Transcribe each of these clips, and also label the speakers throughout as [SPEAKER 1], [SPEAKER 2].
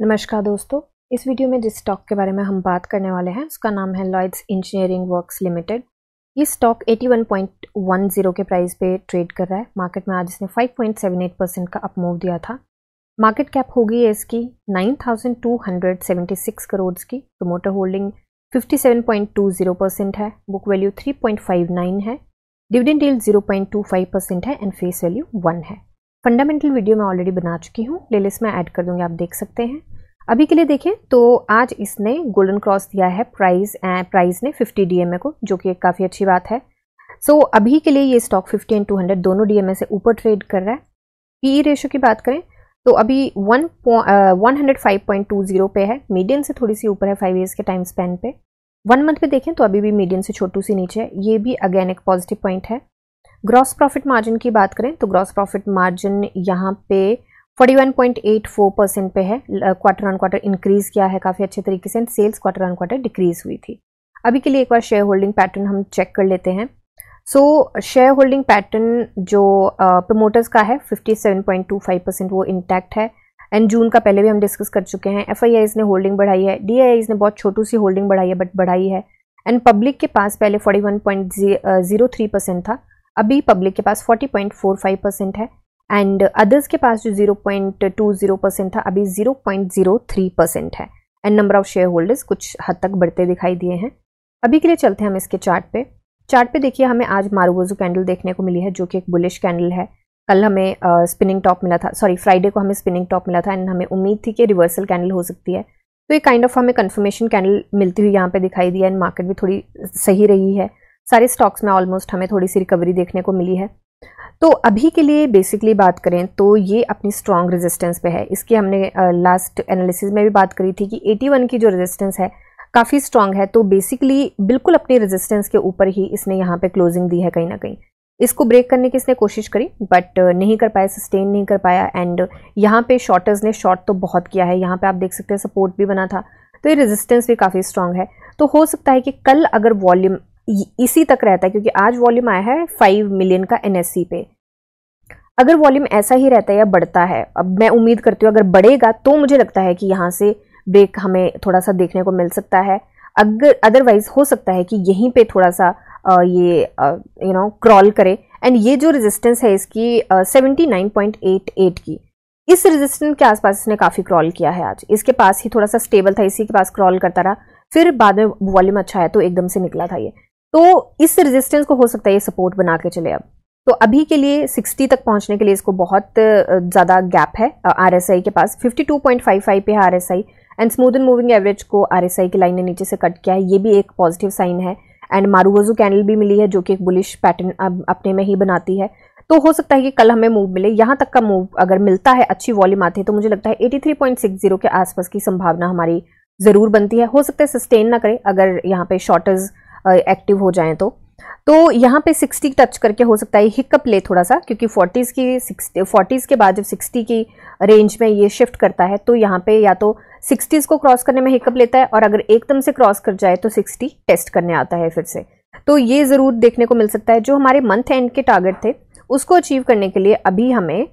[SPEAKER 1] नमस्कार दोस्तों इस वीडियो में जिस स्टॉक के बारे में हम बात करने वाले हैं उसका नाम है लॉयड्स इंजीनियरिंग वर्क्स लिमिटेड ये स्टॉक 81.10 के प्राइस पे ट्रेड कर रहा है मार्केट में आज इसने 5.78 परसेंट का अपमूव दिया था मार्केट कैप होगी है इसकी 9,276 करोड़ की प्रोमोटर होल्डिंग फिफ्टी परसेंट है बुक वैल्यू थ्री है डिविडेंड डील जीरो परसेंट है एंड फेस वैल्यू वन है फंडामेंटल वीडियो मैं ऑलरेडी बना चुकी हूँ प्लेलिस्ट में ऐड कर दूँगी आप देख सकते हैं अभी के लिए देखें तो आज इसने गोल्डन क्रॉस दिया है प्राइस एंड प्राइस ने 50 डीएमए को जो कि एक काफ़ी अच्छी बात है सो so, अभी के लिए ये स्टॉक 50 एंड 200 दोनों डीएमए से ऊपर ट्रेड कर रहा है पीई रेशो e की बात करें तो अभी one one hundred five point two zero पे है मीडियम से थोड़ी सी ऊपर है फाइव ईयर्स के टाइम स्पेन पे वन मंथ पे देखें तो अभी भी मीडियम से छोटू सी नीचे है ये भी अगेन एक पॉजिटिव पॉइंट है ग्रॉस प्रॉफिट मार्जिन की बात करें तो ग्रॉस प्रॉफिट मार्जिन यहाँ पे 41.84 परसेंट पे है क्वार्टर ऑन क्वार्टर इंक्रीज़ किया है काफ़ी अच्छे तरीके से sales quarter on quarter decrease हुई थी अभी के लिए एक बार शेयर होल्डिंग पैटर्न हम चेक कर लेते हैं सो शेयर होल्डिंग पैटर्न जो प्रमोटर्स का है 57.25 परसेंट वो इंटैक्ट है एंड जून का पहले भी हम डिस्कस कर चुके हैं एफ ने होल्डिंग बढ़ाई है डी ने बहुत छोटू सी होल्डिंग बढ़ाई है बट बढ़ाई है एंड पब्लिक के पास पहले फोर्टी परसेंट था अभी पब्लिक के पास 40.45 परसेंट है एंड अदर्स के पास जो 0.20 परसेंट था अभी 0.03 परसेंट है and number of shareholders कुछ हद तक बढ़ते दिखाई दिए हैं अभी के लिए चलते हैं हम इसके चार्ट पे चार्ट पे देखिए हमें आज मारूवोजो कैंडल देखने को मिली है जो कि एक बुलिश कैंडल है कल हमें स्पिनिंग टॉप मिला था सॉरी फ्राइडे को हमें स्पिनिंग टॉप मिला था एंड हमें उम्मीद थी कि रिवर्सल कैंडल हो सकती है तो ये काइंड kind ऑफ of हमें कन्फर्मेशन कैंडल मिलती हुई यहाँ पे दिखाई दिया एंड मार्केट भी थोड़ी सही रही है सारे स्टॉक्स में ऑलमोस्ट हमें थोड़ी सी रिकवरी देखने को मिली है तो अभी के लिए बेसिकली बात करें तो ये अपनी स्ट्रॉन्ग रेजिस्टेंस पे है इसकी हमने लास्ट एनालिसिस में भी बात करी थी कि 81 की जो रेजिस्टेंस है काफ़ी स्ट्रांग है तो बेसिकली बिल्कुल अपनी रेजिस्टेंस के ऊपर ही इसने यहाँ पे क्लोजिंग दी है कहीं ना कहीं इसको ब्रेक करने की इसने कोशिश करी बट नहीं कर पाया सस्टेन नहीं कर पाया एंड यहाँ पे शॉर्टर्स ने शॉर्ट तो बहुत किया है यहाँ पे आप देख सकते हैं सपोर्ट भी बना था तो ये रेजिस्टेंस भी काफ़ी स्ट्रांग है तो हो सकता है कि कल अगर वॉल्यूम इसी तक रहता है क्योंकि आज वॉल्यूम आया है फाइव मिलियन का एन पे अगर वॉल्यूम ऐसा ही रहता है या बढ़ता है अब मैं उम्मीद करती हूँ अगर बढ़ेगा तो मुझे लगता है कि यहाँ से ब्रेक हमें थोड़ा सा देखने को मिल सकता है अगर अदरवाइज हो सकता है कि यहीं पे थोड़ा सा आ, ये यू नो क्रॉल करे एंड ये जो रेजिस्टेंस है इसकी seventy nine point eight eight की इस रेजिस्टेंस के आसपास इसने काफ़ी क्रॉल किया है आज इसके पास ही थोड़ा सा स्टेबल था इसी के पास क्रॉल करता रहा फिर बाद में वॉल्यूम अच्छा है तो एकदम से निकला था ये तो इस रेजिस्टेंस को हो सकता है ये सपोर्ट बना के चले अब तो अभी के लिए 60 तक पहुंचने के लिए इसको बहुत ज़्यादा गैप है आरएसआई के पास 52.55 पे है RSI and smooth and moving average को आरएसआई की लाइन ने नीचे से कट किया है ये भी एक पॉजिटिव साइन है एंड मारूवजू कैंडल भी मिली है जो कि एक बुलिश पैटर्न अपने में ही बनाती है तो हो सकता है कि कल हमें मूव मिले यहाँ तक का मूव अगर मिलता है अच्छी वॉल्यूम आती है तो मुझे लगता है एटी के आसपास की संभावना हमारी ज़रूर बनती है हो सकता है सस्टेन ना करे अगर यहाँ पे शॉर्टेज एक्टिव हो जाएं तो तो यहाँ पे 60 टच करके हो सकता है हिकअप ले थोड़ा सा क्योंकि 40s की 60 40s के बाद जब 60 की रेंज में ये शिफ्ट करता है तो यहाँ पे या तो 60s को क्रॉस करने में हिकअप लेता है और अगर एकदम से क्रॉस कर जाए तो 60 टेस्ट करने आता है फिर से तो ये ज़रूर देखने को मिल सकता है जो हमारे मंथ एंड के टारगेट थे उसको अचीव करने के लिए अभी हमें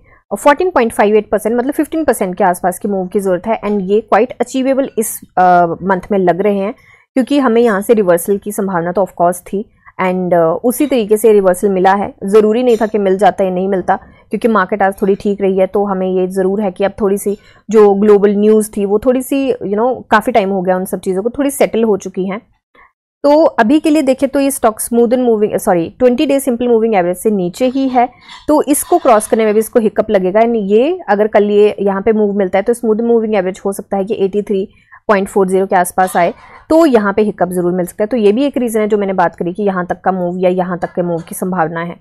[SPEAKER 1] फोर्टीन परसेंट मतलब फिफ्टीन परसेंट के आसपास की मूव की ज़रूरत है एंड ये क्वाइट अचीवेबल इस मंथ में लग रहे हैं क्योंकि हमें यहाँ से रिवर्सल की संभावना तो ऑफकोर्स थी एंड uh, उसी तरीके से रिवर्सल मिला है ज़रूरी नहीं था कि मिल जाता या नहीं मिलता क्योंकि मार्केट आज थोड़ी ठीक रही है तो हमें ये ज़रूर है कि अब थोड़ी सी जो ग्लोबल न्यूज़ थी वो थोड़ी सी यू you नो know, काफ़ी टाइम हो गया उन सब चीज़ों को थोड़ी सेटल हो चुकी हैं तो अभी के लिए देखें तो ये stock smooth and moving sorry twenty day simple moving average से नीचे ही है तो इसको क्रॉस करने में भी इसको हिकअप लगेगा एंड ये अगर कल ये यहाँ पे मूव मिलता है तो स्मूद मूविंग एवरेज हो सकता है कि 83 पॉइंट फोर जीरो के आसपास आए तो यहाँ पे हिकअप ज़रूर मिल सकता है तो ये भी एक रीज़न है जो मैंने बात करी कि यहाँ तक का मूव या यहाँ तक के मूव की संभावना है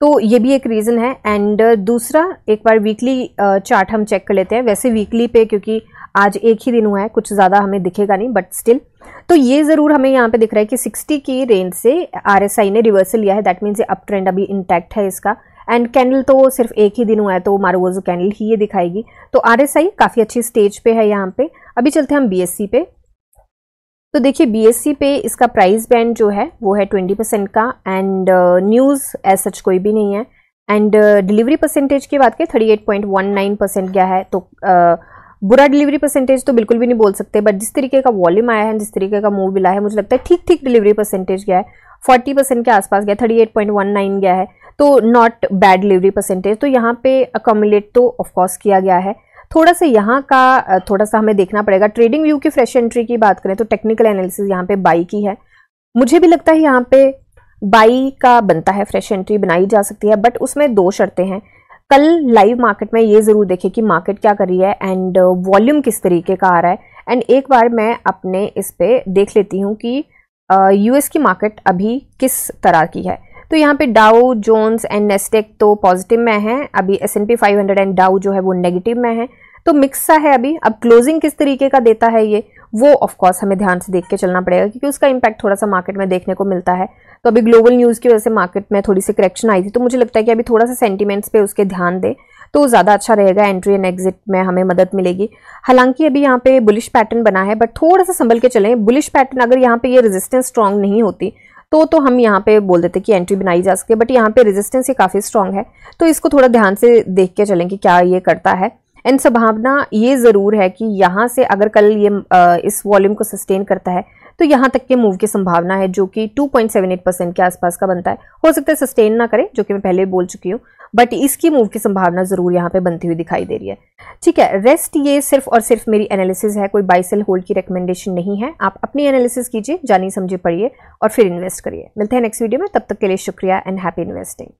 [SPEAKER 1] तो ये भी एक रीज़न है एंड uh, दूसरा एक बार वीकली चार्ट uh, हम चेक कर लेते हैं वैसे वीकली पे क्योंकि आज एक ही दिन हुआ है कुछ ज़्यादा हमें दिखेगा नहीं बट स्टिल तो ये ज़रूर हमें यहाँ पे दिख रहा है कि 60 की रेंज से आरएसआई ने रिवर्सल लिया है दैट मीन्स ये अप ट्रेंड अभी इंटैक्ट है इसका एंड कैंडल तो सिर्फ एक ही दिन हुआ है तो मारूगोजो कैंडल ही ये दिखाएगी तो आर एस आई काफ़ी अच्छी स्टेज पे है यहाँ पे अभी चलते हैं हम बी एस सी पे तो देखिए बी एस सी पे इसका प्राइस बैंड जो है वो है ट्वेंटी परसेंट का एंड न्यूज़ एज सच कोई भी नहीं है एंड डिलीवरी परसेंटेज की बात करें thirty eight point one nine percent गया है तो uh, बुरा डिलीवरी परसेंटेज तो बिल्कुल भी नहीं बोल सकते बट जिस तरीके का वॉल्यूम आया है जिस तरीके का मूव मिला है मुझे लगता है ठीक ठीक डिलीवरी परसेंटेज गया है फोर्टी परसेंट के आसपास गया thirty eight point one nine गया है तो नॉट बैड डिलीवरी परसेंटेज तो यहाँ पे अकोमोलेट तो ऑफकोर्स किया गया है थोड़ा सा यहाँ का थोड़ा सा हमें देखना पड़ेगा ट्रेडिंग व्यू की फ्रेश एंट्री की बात करें तो टेक्निकल एनालिसिस यहाँ पे बाई की है मुझे भी लगता है यहाँ पे बाई का बनता है फ्रेश एंट्री बनाई जा सकती है बट उसमें दो शर्तें हैं कल लाइव मार्केट में ये ज़रूर देखें कि मार्केट क्या कर रही है एंड वॉल्यूम किस तरीके का आ रहा है एंड एक बार मैं अपने इस पर देख लेती हूँ कि यूएस की मार्केट अभी किस तरह की है तो यहाँ पे डाउ जोन्स एंड नेस्टेक तो पॉजिटिव में है अभी S N P five hundred and Dow जो है वो नेगेटिव में है तो मिक्स सा है अभी अब क्लोजिंग किस तरीके का देता है ये वो ऑफ कोर्स हमें ध्यान से देख के चलना पड़ेगा क्योंकि उसका इम्पैक्ट थोड़ा सा मार्केट में देखने को मिलता है तो अभी ग्लोबल न्यूज़ की वजह से मार्केट में थोड़ी सी करेक्शन आई थी तो मुझे लगता है कि अभी थोड़ा सा सेंटीमेंट्स पे उसके ध्यान दे तो ज़्यादा अच्छा रहेगा एंट्री एंड एग्जिट में हमें मदद मिलेगी हालांकि अभी यहाँ पे बुलिश पैटर्न बना है बट थोड़ा सा संभल के चलें बुलिश पैटर्न अगर यहाँ पे ये रेजिस्टेंस स्ट्रांग नहीं होती तो तो हम यहाँ पे बोल देते कि एंट्री बनाई जा सके बट यहाँ पे रेजिस्टेंस ये काफ़ी स्ट्रांग है तो इसको थोड़ा ध्यान से देख के चलें कि क्या ये करता है एंड संभावना ये ज़रूर है कि यहाँ से अगर कल ये इस वॉल्यूम को सस्टेन करता है तो यहां तक के मूव की संभावना है जो कि 2.78 परसेंट के आसपास का बनता है हो सकता है सस्टेन ना करे जो कि मैं पहले बोल चुकी हूं बट इसकी मूव की संभावना जरूर यहाँ पे बनती हुई दिखाई दे रही है ठीक है रेस्ट ये सिर्फ और सिर्फ मेरी एनालिसिस है कोई बाइसेल होल्ड की रिकमेंडेशन नहीं है आप अपनी एनालिसिस कीजिए जानी समझे पढ़िए और फिर इन्वेस्ट करिए मिलते हैं नेक्स्ट वीडियो में तब तक के लिए शुक्रिया एंड हैप्पी इन्वेस्टिंग